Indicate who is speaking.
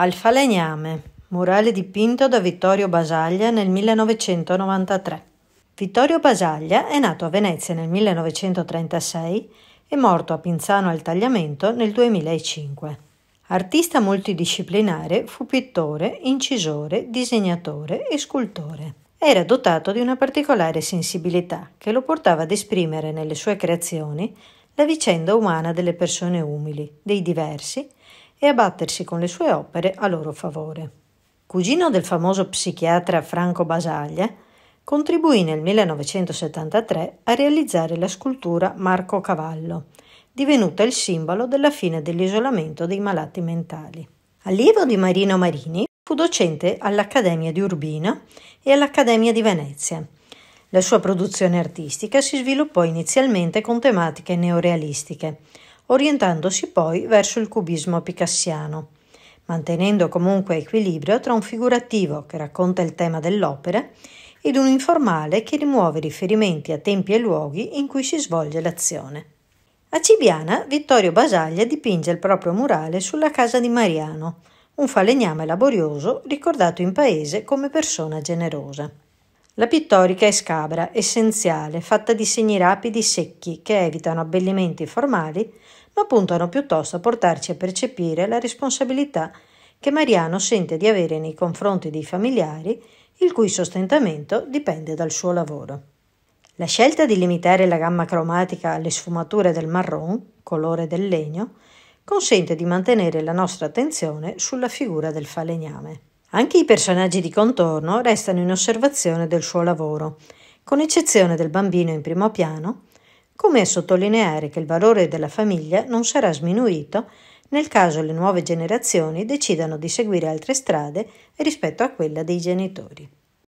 Speaker 1: Al falegname, murale dipinto da Vittorio Basaglia nel 1993. Vittorio Basaglia è nato a Venezia nel 1936 e morto a Pinzano al Tagliamento nel 2005. Artista multidisciplinare, fu pittore, incisore, disegnatore e scultore. Era dotato di una particolare sensibilità che lo portava ad esprimere nelle sue creazioni la vicenda umana delle persone umili, dei diversi e a battersi con le sue opere a loro favore. Cugino del famoso psichiatra Franco Basaglia, contribuì nel 1973 a realizzare la scultura Marco Cavallo, divenuta il simbolo della fine dell'isolamento dei malati mentali. Allievo di Marino Marini, fu docente all'Accademia di Urbino e all'Accademia di Venezia. La sua produzione artistica si sviluppò inizialmente con tematiche neorealistiche, orientandosi poi verso il cubismo picassiano, mantenendo comunque equilibrio tra un figurativo che racconta il tema dell'opera ed un informale che rimuove riferimenti a tempi e luoghi in cui si svolge l'azione. A Cibiana, Vittorio Basaglia dipinge il proprio murale sulla casa di Mariano, un falegname laborioso ricordato in paese come persona generosa. La pittorica è scabra, essenziale, fatta di segni rapidi secchi che evitano abbellimenti formali, ma puntano piuttosto a portarci a percepire la responsabilità che Mariano sente di avere nei confronti dei familiari, il cui sostentamento dipende dal suo lavoro. La scelta di limitare la gamma cromatica alle sfumature del marron, colore del legno, consente di mantenere la nostra attenzione sulla figura del falegname. Anche i personaggi di contorno restano in osservazione del suo lavoro, con eccezione del bambino in primo piano, come a sottolineare che il valore della famiglia non sarà sminuito nel caso le nuove generazioni decidano di seguire altre strade rispetto a quella dei genitori.